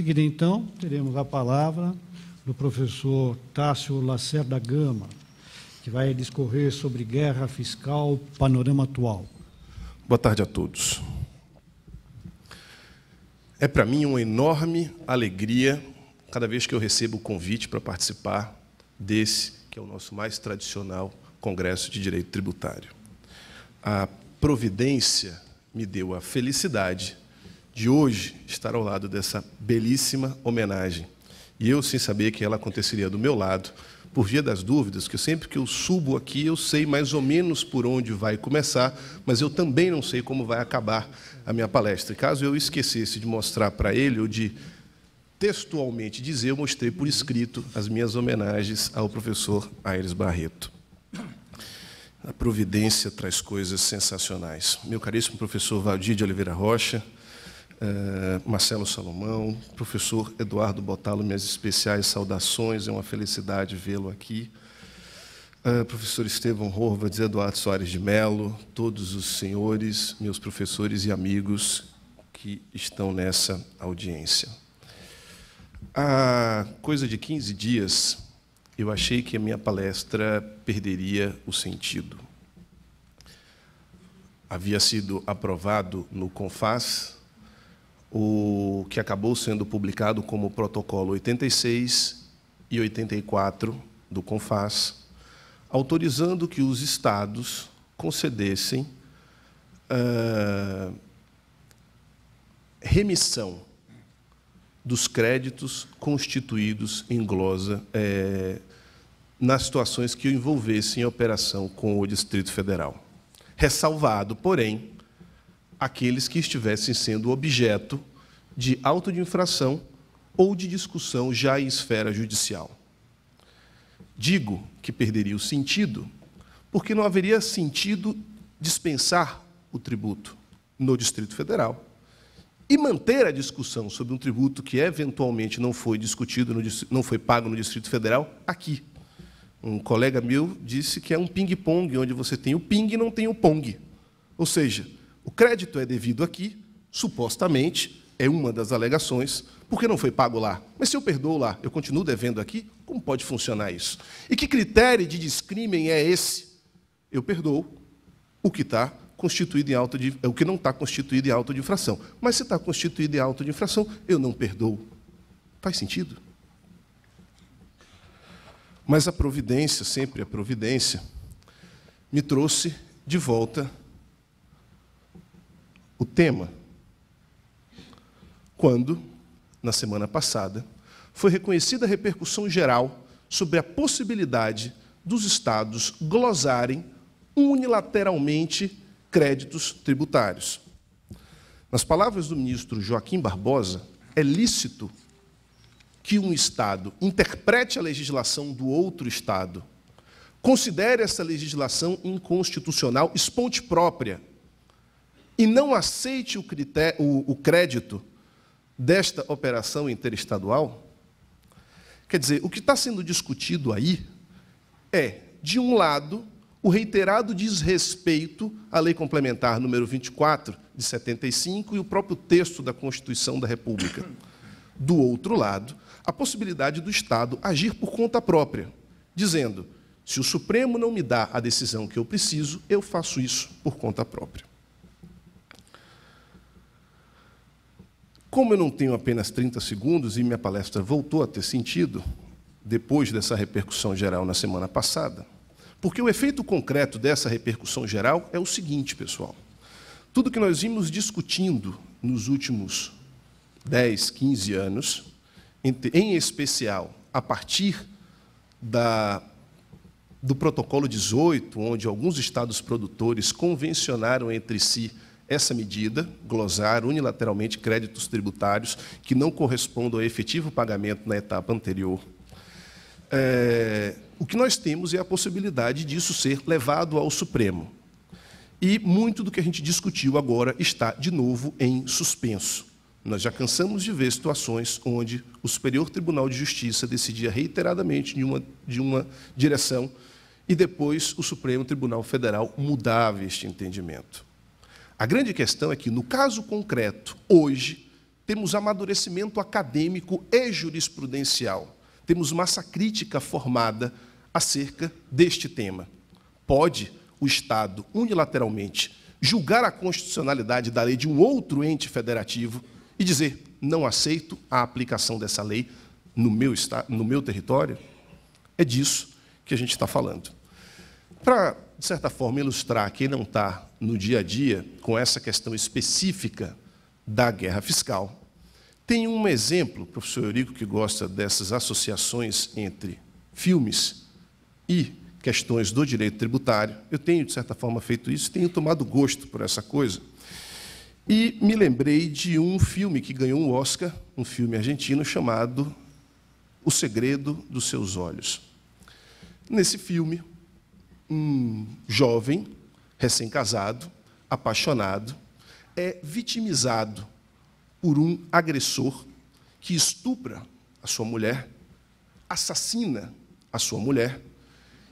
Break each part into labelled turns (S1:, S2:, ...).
S1: seguida, então, teremos a palavra do professor Tássio Lacerda Gama, que vai discorrer sobre guerra fiscal, panorama atual. Boa tarde a todos. É para mim uma enorme alegria cada vez que eu recebo o convite para participar desse, que é o nosso mais tradicional Congresso de Direito Tributário. A providência me deu a felicidade de hoje estar ao lado dessa belíssima homenagem. E eu, sem saber que ela aconteceria do meu lado, por via das dúvidas, que sempre que eu subo aqui eu sei mais ou menos por onde vai começar, mas eu também não sei como vai acabar a minha palestra. caso eu esquecesse de mostrar para ele ou de textualmente dizer, eu mostrei por escrito as minhas homenagens ao professor Aires Barreto. A providência traz coisas sensacionais. Meu caríssimo professor Valdir de Oliveira Rocha, eh, Marcelo Salomão, professor Eduardo Botalo, minhas especiais saudações, é uma felicidade vê-lo aqui. Eh, professor Estevam Horvath, Eduardo Soares de Melo, todos os senhores, meus professores e amigos que estão nessa audiência. Há coisa de 15 dias, eu achei que a minha palestra perderia o sentido havia sido aprovado no CONFAS o que acabou sendo publicado como protocolo 86 e 84 do CONFAS, autorizando que os estados concedessem uh, remissão dos créditos constituídos em glosa eh, nas situações que envolvessem operação com o Distrito Federal. Ressalvado, porém, aqueles que estivessem sendo objeto de auto de infração ou de discussão já em esfera judicial. Digo que perderia o sentido, porque não haveria sentido dispensar o tributo no Distrito Federal e manter a discussão sobre um tributo que eventualmente não foi discutido, no, não foi pago no Distrito Federal, aqui. Um colega meu disse que é um ping-pong, onde você tem o ping e não tem o pong. Ou seja, o crédito é devido aqui, supostamente, é uma das alegações, porque não foi pago lá. Mas se eu perdoo lá, eu continuo devendo aqui? Como pode funcionar isso? E que critério de discrimen é esse? Eu perdoo o que está constituído em auto de, o que não está constituído em auto de infração. Mas se está constituído em auto de infração, eu não perdoo. Faz sentido? Mas a providência, sempre a providência, me trouxe de volta o tema. Quando, na semana passada, foi reconhecida a repercussão geral sobre a possibilidade dos estados glosarem unilateralmente créditos tributários. Nas palavras do ministro Joaquim Barbosa, é lícito que um Estado interprete a legislação do outro Estado, considere essa legislação inconstitucional, esponte própria, e não aceite o, critério, o, o crédito desta operação interestadual? Quer dizer, o que está sendo discutido aí é, de um lado, o reiterado desrespeito à Lei Complementar número 24 de 75 e o próprio texto da Constituição da República. Do outro lado, a possibilidade do Estado agir por conta própria, dizendo: se o Supremo não me dá a decisão que eu preciso, eu faço isso por conta própria. Como eu não tenho apenas 30 segundos e minha palestra voltou a ter sentido, depois dessa repercussão geral na semana passada, porque o efeito concreto dessa repercussão geral é o seguinte, pessoal. Tudo que nós vimos discutindo nos últimos 10, 15 anos, em especial a partir da, do Protocolo 18, onde alguns estados produtores convencionaram entre si essa medida, glosar unilateralmente créditos tributários que não correspondam ao efetivo pagamento na etapa anterior. É, o que nós temos é a possibilidade disso ser levado ao Supremo. E muito do que a gente discutiu agora está, de novo, em suspenso. Nós já cansamos de ver situações onde o Superior Tribunal de Justiça decidia reiteradamente de uma, de uma direção e depois o Supremo Tribunal Federal mudava este entendimento. A grande questão é que, no caso concreto, hoje, temos amadurecimento acadêmico e jurisprudencial. Temos massa crítica formada acerca deste tema. Pode o Estado, unilateralmente, julgar a constitucionalidade da lei de um outro ente federativo e dizer: não aceito a aplicação dessa lei no meu, no meu território? É disso que a gente está falando. Para, de certa forma, ilustrar quem não está no dia a dia com essa questão específica da guerra fiscal, tem um exemplo, professor Eurico, que gosta dessas associações entre filmes e questões do direito tributário. Eu tenho, de certa forma, feito isso, tenho tomado gosto por essa coisa. E me lembrei de um filme que ganhou um Oscar, um filme argentino chamado O Segredo dos Seus Olhos. Nesse filme, um jovem recém-casado, apaixonado, é vitimizado por um agressor que estupra a sua mulher, assassina a sua mulher,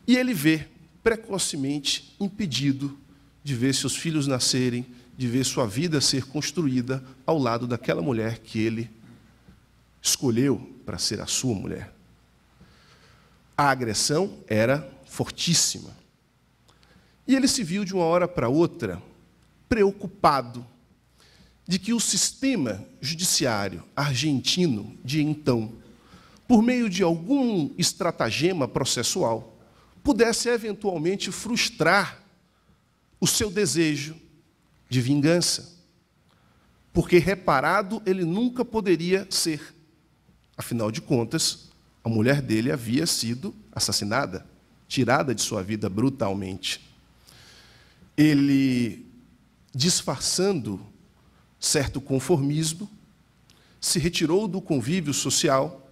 S1: e ele vê precocemente impedido de ver seus filhos nascerem, de ver sua vida ser construída ao lado daquela mulher que ele escolheu para ser a sua mulher. A agressão era fortíssima. E ele se viu de uma hora para outra preocupado de que o sistema judiciário argentino de então, por meio de algum estratagema processual, pudesse eventualmente frustrar o seu desejo de vingança. Porque reparado ele nunca poderia ser. Afinal de contas, a mulher dele havia sido assassinada, tirada de sua vida brutalmente ele, disfarçando certo conformismo, se retirou do convívio social,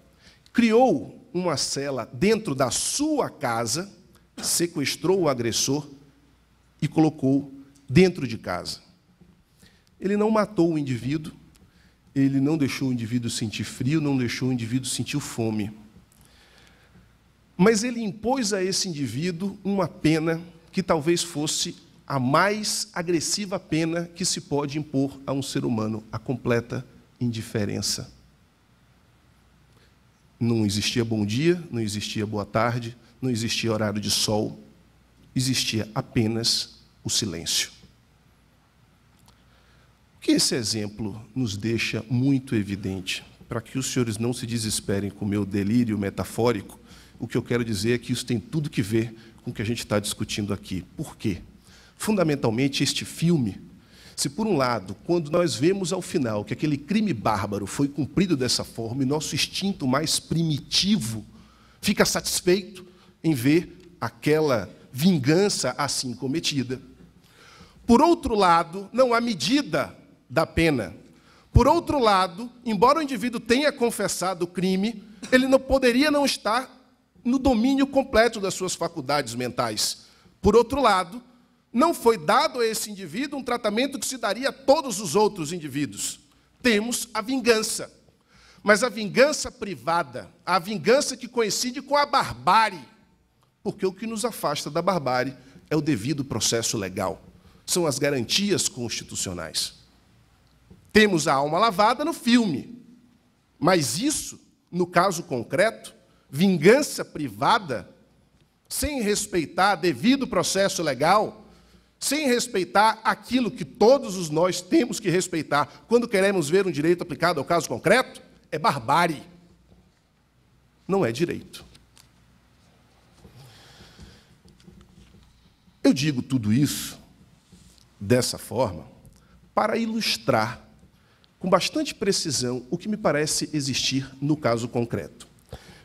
S1: criou uma cela dentro da sua casa, sequestrou o agressor e colocou dentro de casa. Ele não matou o indivíduo, ele não deixou o indivíduo sentir frio, não deixou o indivíduo sentir fome. Mas ele impôs a esse indivíduo uma pena que talvez fosse a mais agressiva pena que se pode impor a um ser humano, a completa indiferença. Não existia bom dia, não existia boa tarde, não existia horário de sol, existia apenas o silêncio. O que esse exemplo nos deixa muito evidente, para que os senhores não se desesperem com o meu delírio metafórico, o que eu quero dizer é que isso tem tudo que ver com o que a gente está discutindo aqui. Por quê? Fundamentalmente, este filme, se por um lado, quando nós vemos ao final que aquele crime bárbaro foi cumprido dessa forma, e nosso instinto mais primitivo fica satisfeito em ver aquela vingança assim cometida. Por outro lado, não há medida da pena. Por outro lado, embora o indivíduo tenha confessado o crime, ele não poderia não estar no domínio completo das suas faculdades mentais. Por outro lado, não foi dado a esse indivíduo um tratamento que se daria a todos os outros indivíduos. Temos a vingança. Mas a vingança privada, a vingança que coincide com a barbárie. Porque o que nos afasta da barbárie é o devido processo legal, são as garantias constitucionais. Temos a alma lavada no filme, mas isso, no caso concreto, vingança privada, sem respeitar devido processo legal, sem respeitar aquilo que todos nós temos que respeitar quando queremos ver um direito aplicado ao caso concreto, é barbárie. Não é direito. Eu digo tudo isso dessa forma para ilustrar com bastante precisão o que me parece existir no caso concreto.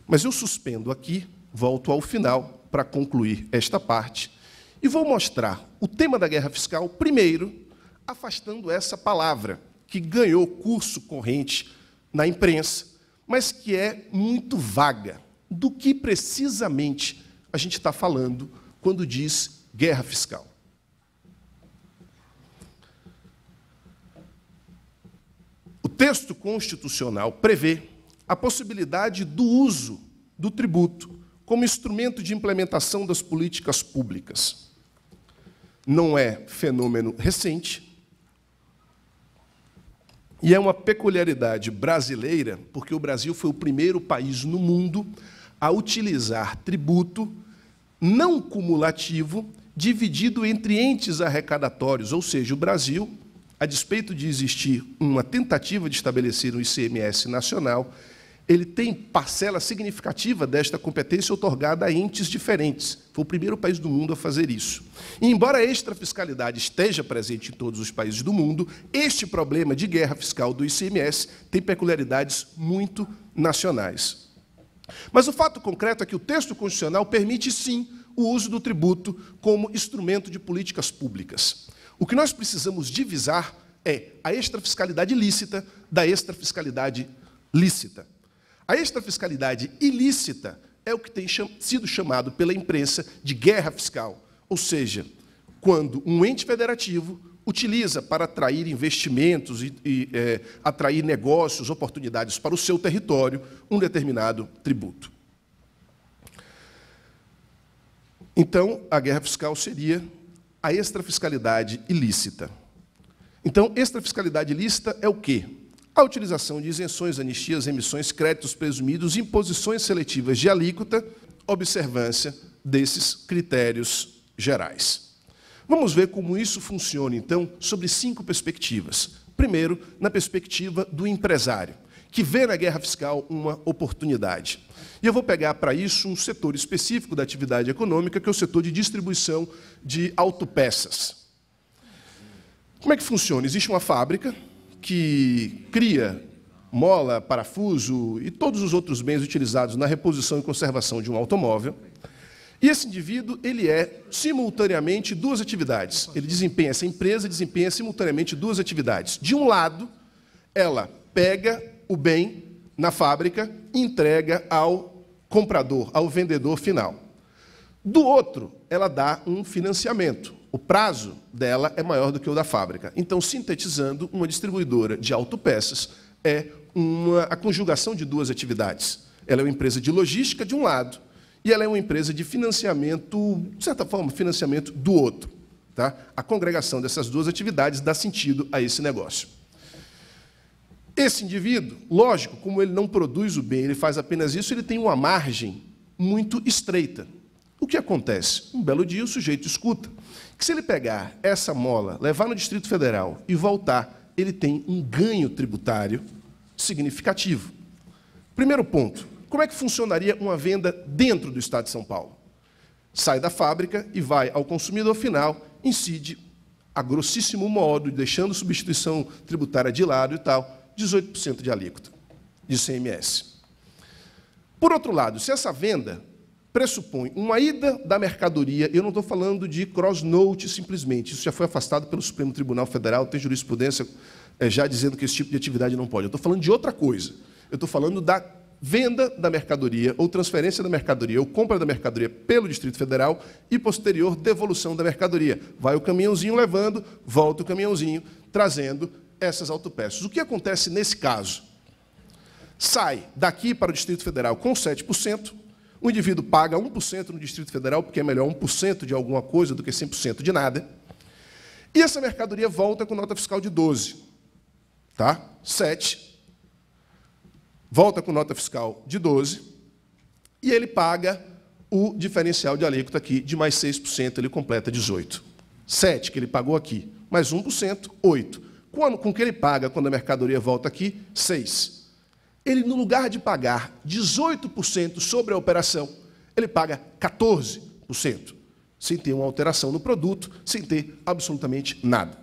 S1: Mas eu suspendo aqui, volto ao final para concluir esta parte e vou mostrar o tema da guerra fiscal, primeiro, afastando essa palavra, que ganhou curso corrente na imprensa, mas que é muito vaga. Do que precisamente a gente está falando quando diz guerra fiscal? O texto constitucional prevê a possibilidade do uso do tributo como instrumento de implementação das políticas públicas não é fenômeno recente. E é uma peculiaridade brasileira, porque o Brasil foi o primeiro país no mundo a utilizar tributo não cumulativo dividido entre entes arrecadatórios, ou seja, o Brasil, a despeito de existir uma tentativa de estabelecer um ICMS nacional, ele tem parcela significativa desta competência otorgada a entes diferentes. Foi o primeiro país do mundo a fazer isso. E embora a extrafiscalidade esteja presente em todos os países do mundo, este problema de guerra fiscal do ICMS tem peculiaridades muito nacionais. Mas o fato concreto é que o texto constitucional permite sim o uso do tributo como instrumento de políticas públicas. O que nós precisamos divisar é a extrafiscalidade lícita da extrafiscalidade lícita. A esta fiscalidade ilícita é o que tem sido chamado pela imprensa de guerra fiscal, ou seja, quando um ente federativo utiliza para atrair investimentos e, e é, atrair negócios, oportunidades para o seu território, um determinado tributo. Então, a guerra fiscal seria a extrafiscalidade ilícita. Então, extrafiscalidade ilícita é o quê? A utilização de isenções, anistias, emissões, créditos presumidos, imposições seletivas de alíquota, observância desses critérios gerais. Vamos ver como isso funciona, então, sobre cinco perspectivas. Primeiro, na perspectiva do empresário, que vê na guerra fiscal uma oportunidade. E eu vou pegar para isso um setor específico da atividade econômica, que é o setor de distribuição de autopeças. Como é que funciona? Existe uma fábrica que cria mola, parafuso e todos os outros bens utilizados na reposição e conservação de um automóvel. E esse indivíduo, ele é simultaneamente duas atividades. Ele desempenha essa empresa, desempenha simultaneamente duas atividades. De um lado, ela pega o bem na fábrica e entrega ao comprador, ao vendedor final. Do outro, ela dá um financiamento o prazo dela é maior do que o da fábrica. Então, sintetizando, uma distribuidora de autopeças é uma, a conjugação de duas atividades. Ela é uma empresa de logística, de um lado, e ela é uma empresa de financiamento, de certa forma, financiamento do outro. Tá? A congregação dessas duas atividades dá sentido a esse negócio. Esse indivíduo, lógico, como ele não produz o bem, ele faz apenas isso, ele tem uma margem muito estreita. O que acontece? Um belo dia o sujeito escuta que se ele pegar essa mola, levar no Distrito Federal e voltar, ele tem um ganho tributário significativo. Primeiro ponto, como é que funcionaria uma venda dentro do Estado de São Paulo? Sai da fábrica e vai ao consumidor final, incide a grossíssimo modo, deixando substituição tributária de lado e tal, 18% de alíquota de CMS. Por outro lado, se essa venda pressupõe uma ida da mercadoria, eu não estou falando de cross-note simplesmente, isso já foi afastado pelo Supremo Tribunal Federal, tem jurisprudência eh, já dizendo que esse tipo de atividade não pode. Eu estou falando de outra coisa. Eu estou falando da venda da mercadoria ou transferência da mercadoria ou compra da mercadoria pelo Distrito Federal e posterior devolução da mercadoria. Vai o caminhãozinho levando, volta o caminhãozinho trazendo essas autopeças. O que acontece nesse caso? Sai daqui para o Distrito Federal com 7%, o indivíduo paga 1% no Distrito Federal, porque é melhor 1% de alguma coisa do que 100% de nada. E essa mercadoria volta com nota fiscal de 12, tá? 7. Volta com nota fiscal de 12 e ele paga o diferencial de alíquota aqui de mais 6%, ele completa 18. 7 que ele pagou aqui, mais 1%, 8. Com o que ele paga quando a mercadoria volta aqui? 6 ele no lugar de pagar 18% sobre a operação, ele paga 14%, sem ter uma alteração no produto, sem ter absolutamente nada.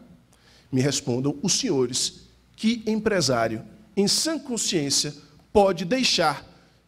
S1: Me respondam os senhores que empresário, em sã consciência, pode deixar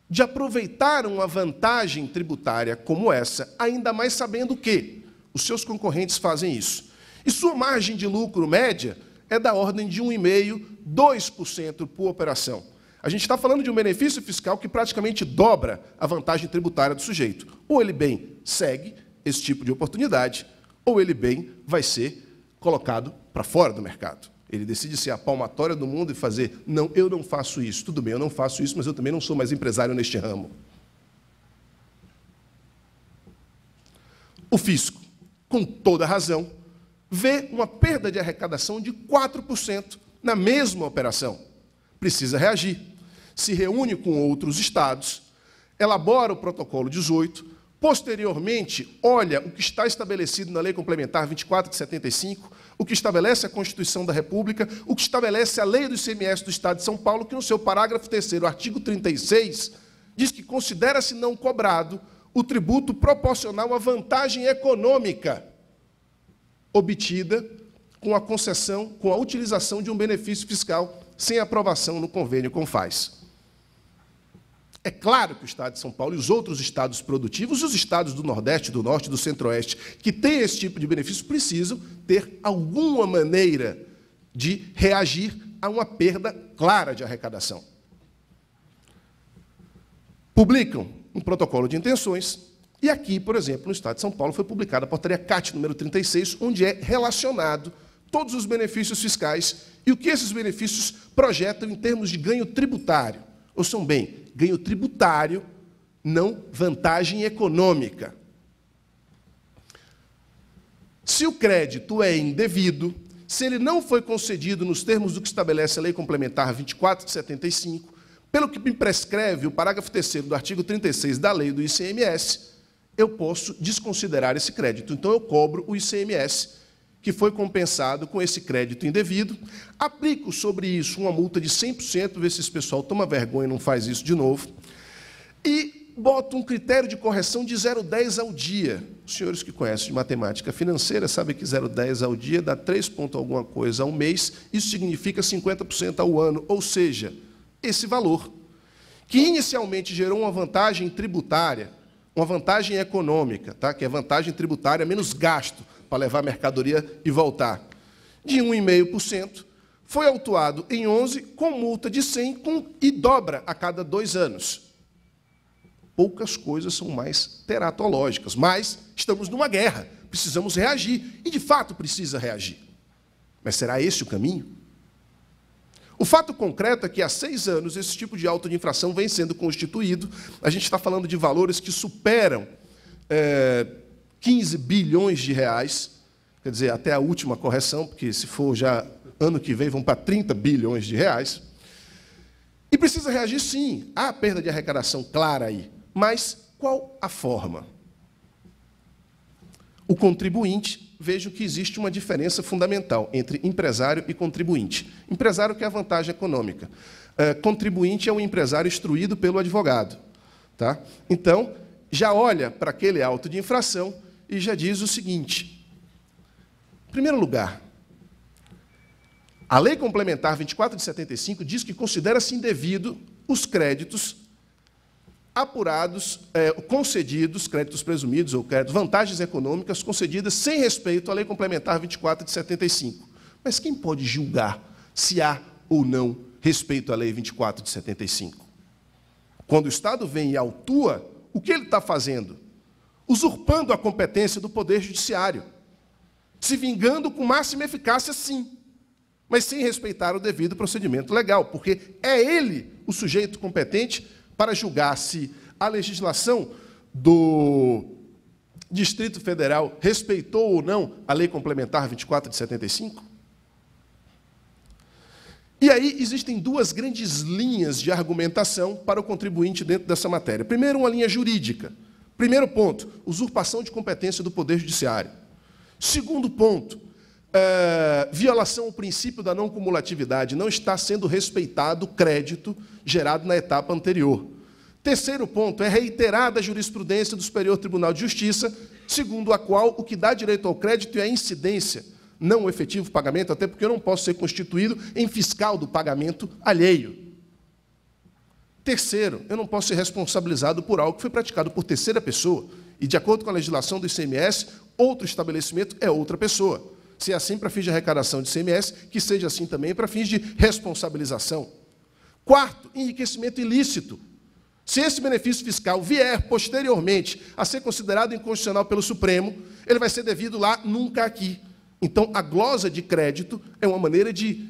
S1: de aproveitar uma vantagem tributária como essa, ainda mais sabendo que os seus concorrentes fazem isso. E sua margem de lucro média é da ordem de 1,5%, 2% por operação. A gente está falando de um benefício fiscal que praticamente dobra a vantagem tributária do sujeito. Ou ele bem segue esse tipo de oportunidade, ou ele bem vai ser colocado para fora do mercado. Ele decide ser a palmatória do mundo e fazer: não, eu não faço isso. Tudo bem, eu não faço isso, mas eu também não sou mais empresário neste ramo. O fisco, com toda razão, vê uma perda de arrecadação de 4% na mesma operação. Precisa reagir se reúne com outros estados, elabora o protocolo 18, posteriormente olha o que está estabelecido na Lei Complementar 24 de 75, o que estabelece a Constituição da República, o que estabelece a Lei do ICMS do Estado de São Paulo, que no seu parágrafo 3 artigo 36, diz que considera-se não cobrado o tributo proporcional à vantagem econômica obtida com a concessão, com a utilização de um benefício fiscal sem aprovação no convênio com FAS. É claro que o Estado de São Paulo e os outros estados produtivos, os estados do Nordeste, do Norte, do Centro-Oeste, que têm esse tipo de benefício, precisam ter alguma maneira de reagir a uma perda clara de arrecadação. Publicam um protocolo de intenções, e aqui, por exemplo, no Estado de São Paulo, foi publicada a portaria CAT número 36, onde é relacionado todos os benefícios fiscais e o que esses benefícios projetam em termos de ganho tributário. Ouçam bem, ganho tributário, não vantagem econômica. Se o crédito é indevido, se ele não foi concedido nos termos do que estabelece a Lei Complementar 2475, pelo que me prescreve o parágrafo 3 do artigo 36 da Lei do ICMS, eu posso desconsiderar esse crédito. Então eu cobro o ICMS que foi compensado com esse crédito indevido. Aplico sobre isso uma multa de 100%, ver se esse pessoal toma vergonha e não faz isso de novo. E boto um critério de correção de 0,10 ao dia. Os senhores que conhecem de matemática financeira sabem que 0,10 ao dia dá 3 ponto alguma coisa ao mês, isso significa 50% ao ano, ou seja, esse valor, que inicialmente gerou uma vantagem tributária, uma vantagem econômica, tá? que é vantagem tributária menos gasto para levar mercadoria e voltar, de 1,5%, foi autuado em 11 com multa de 100 com, e dobra a cada dois anos. Poucas coisas são mais teratológicas, mas estamos numa guerra, precisamos reagir, e de fato precisa reagir. Mas será esse o caminho? O fato concreto é que há seis anos esse tipo de auto de infração vem sendo constituído. A gente está falando de valores que superam é, 15 bilhões de reais, quer dizer, até a última correção, porque se for já ano que vem vão para 30 bilhões de reais. E precisa reagir sim. Há perda de arrecadação clara aí, mas qual a forma? O contribuinte, vejo que existe uma diferença fundamental entre empresário e contribuinte. Empresário que é a vantagem econômica. É, contribuinte é um empresário instruído pelo advogado. Tá? Então, já olha para aquele auto de infração e já diz o seguinte: em primeiro lugar, a Lei Complementar 24 de 75 diz que considera-se indevido os créditos apurados, é, concedidos, créditos presumidos ou créditos, vantagens econômicas concedidas sem respeito à Lei Complementar 24 de 75. Mas quem pode julgar se há ou não respeito à Lei 24 de 75? Quando o Estado vem e autua, o que ele está fazendo? usurpando a competência do Poder Judiciário, se vingando com máxima eficácia, sim, mas sem respeitar o devido procedimento legal, porque é ele o sujeito competente para julgar se a legislação do Distrito Federal respeitou ou não a Lei Complementar 24 de 75? E aí existem duas grandes linhas de argumentação para o contribuinte dentro dessa matéria. Primeiro, uma linha jurídica Primeiro ponto, usurpação de competência do Poder Judiciário. Segundo ponto, é, violação ao princípio da não cumulatividade. Não está sendo respeitado o crédito gerado na etapa anterior. Terceiro ponto, é reiterada a jurisprudência do Superior Tribunal de Justiça, segundo a qual o que dá direito ao crédito é a incidência, não o efetivo pagamento, até porque eu não posso ser constituído em fiscal do pagamento alheio. Terceiro, eu não posso ser responsabilizado por algo que foi praticado por terceira pessoa. E, de acordo com a legislação do ICMS, outro estabelecimento é outra pessoa. Se é assim para fins de arrecadação de ICMS, que seja assim também para fins de responsabilização. Quarto, enriquecimento ilícito. Se esse benefício fiscal vier posteriormente a ser considerado inconstitucional pelo Supremo, ele vai ser devido lá, nunca aqui. Então, a glosa de crédito é uma maneira de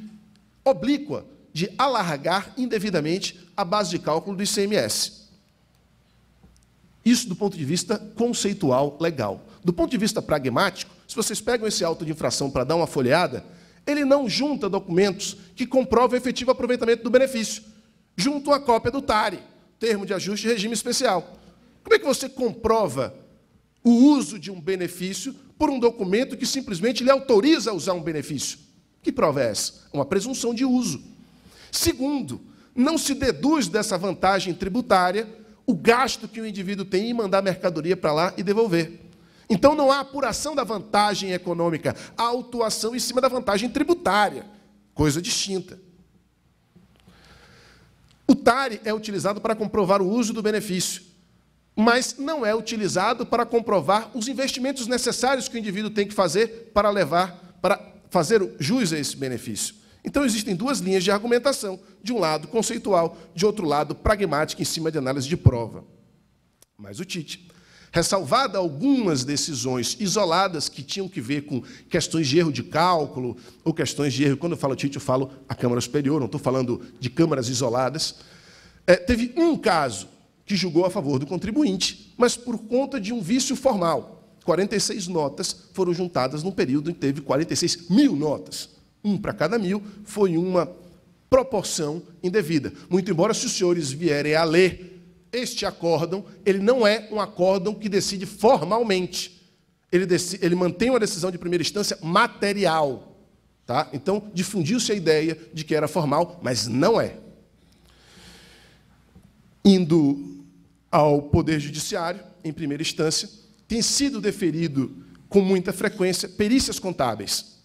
S1: oblíqua de alargar indevidamente a base de cálculo do ICMS. Isso do ponto de vista conceitual, legal. Do ponto de vista pragmático, se vocês pegam esse auto de infração para dar uma folheada, ele não junta documentos que comprovam o efetivo aproveitamento do benefício. Junto a cópia do TARE, Termo de Ajuste de Regime Especial. Como é que você comprova o uso de um benefício por um documento que simplesmente lhe autoriza a usar um benefício? Que prova é essa? Uma presunção de uso. Segundo, não se deduz dessa vantagem tributária o gasto que o indivíduo tem em mandar mercadoria para lá e devolver. Então não há apuração da vantagem econômica, há autuação em cima da vantagem tributária, coisa distinta. O TARI é utilizado para comprovar o uso do benefício, mas não é utilizado para comprovar os investimentos necessários que o indivíduo tem que fazer para levar, para fazer jus a esse benefício. Então existem duas linhas de argumentação, de um lado conceitual, de outro lado pragmática em cima de análise de prova. Mas o Tite, ressalvada algumas decisões isoladas que tinham que ver com questões de erro de cálculo ou questões de erro, quando eu falo Tite, eu falo a Câmara Superior, não estou falando de câmaras isoladas, é, teve um caso que julgou a favor do contribuinte, mas por conta de um vício formal. 46 notas foram juntadas num período em que teve 46 mil notas um para cada mil, foi uma proporção indevida. Muito embora, se os senhores vierem a ler este acórdão, ele não é um acórdão que decide formalmente. Ele, decide, ele mantém uma decisão de primeira instância material. Tá? Então, difundiu-se a ideia de que era formal, mas não é. Indo ao Poder Judiciário, em primeira instância, tem sido deferido com muita frequência perícias contábeis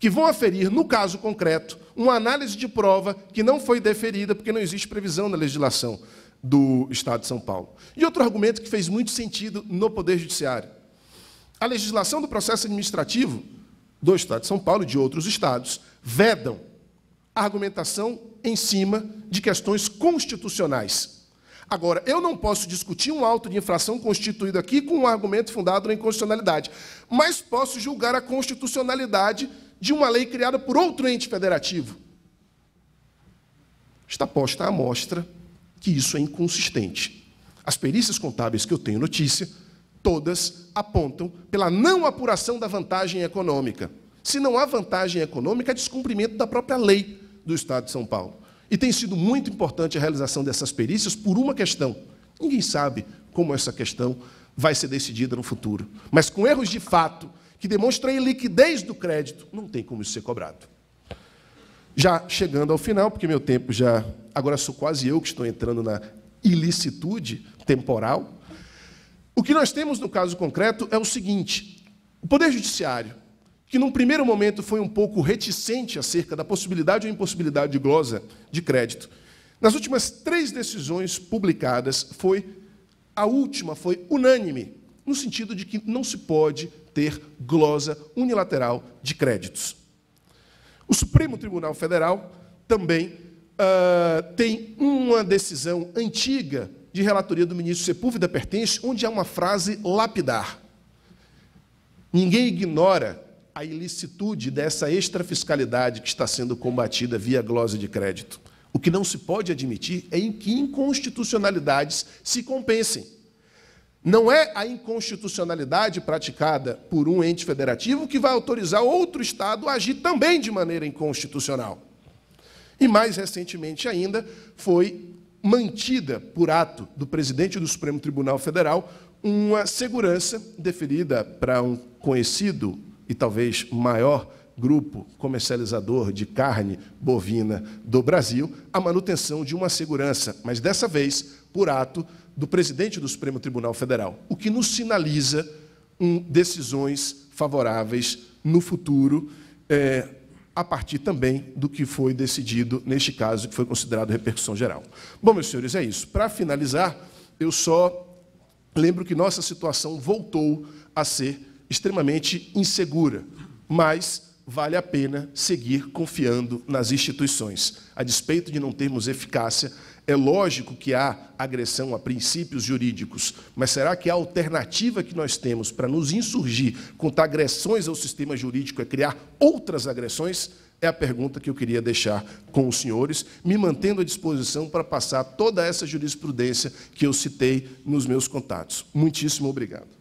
S1: que vão aferir, no caso concreto, uma análise de prova que não foi deferida, porque não existe previsão na legislação do Estado de São Paulo. E outro argumento que fez muito sentido no Poder Judiciário. A legislação do processo administrativo do Estado de São Paulo e de outros estados vedam a argumentação em cima de questões constitucionais. Agora, eu não posso discutir um auto de infração constituído aqui com um argumento fundado na inconstitucionalidade, mas posso julgar a constitucionalidade de uma lei criada por outro ente federativo. Está posta à mostra que isso é inconsistente. As perícias contábeis que eu tenho notícia, todas apontam pela não apuração da vantagem econômica. Se não há vantagem econômica, é descumprimento da própria lei do Estado de São Paulo. E tem sido muito importante a realização dessas perícias por uma questão. Ninguém sabe como essa questão vai ser decidida no futuro. Mas com erros de fato que demonstra a liquidez do crédito, não tem como isso ser cobrado. Já chegando ao final, porque meu tempo já. Agora sou quase eu que estou entrando na ilicitude temporal. O que nós temos no caso concreto é o seguinte: o Poder Judiciário, que num primeiro momento foi um pouco reticente acerca da possibilidade ou impossibilidade de glosa de crédito, nas últimas três decisões publicadas, foi a última foi unânime, no sentido de que não se pode ter glosa unilateral de créditos. O Supremo Tribunal Federal também uh, tem uma decisão antiga de relatoria do ministro Sepúlveda Pertence, onde há uma frase lapidar. Ninguém ignora a ilicitude dessa extrafiscalidade que está sendo combatida via glosa de crédito. O que não se pode admitir é em que inconstitucionalidades se compensem. Não é a inconstitucionalidade praticada por um ente federativo que vai autorizar outro Estado a agir também de maneira inconstitucional. E mais recentemente ainda, foi mantida por ato do presidente do Supremo Tribunal Federal uma segurança deferida para um conhecido e talvez maior grupo comercializador de carne bovina do Brasil, a manutenção de uma segurança, mas dessa vez por ato do presidente do Supremo Tribunal Federal, o que nos sinaliza um, decisões favoráveis no futuro, é, a partir também do que foi decidido neste caso, que foi considerado repercussão geral. Bom, meus senhores, é isso. Para finalizar, eu só lembro que nossa situação voltou a ser extremamente insegura, mas vale a pena seguir confiando nas instituições. A despeito de não termos eficácia, é lógico que há agressão a princípios jurídicos, mas será que a alternativa que nós temos para nos insurgir contra agressões ao sistema jurídico é criar outras agressões? É a pergunta que eu queria deixar com os senhores, me mantendo à disposição para passar toda essa jurisprudência que eu citei nos meus contatos. Muitíssimo obrigado.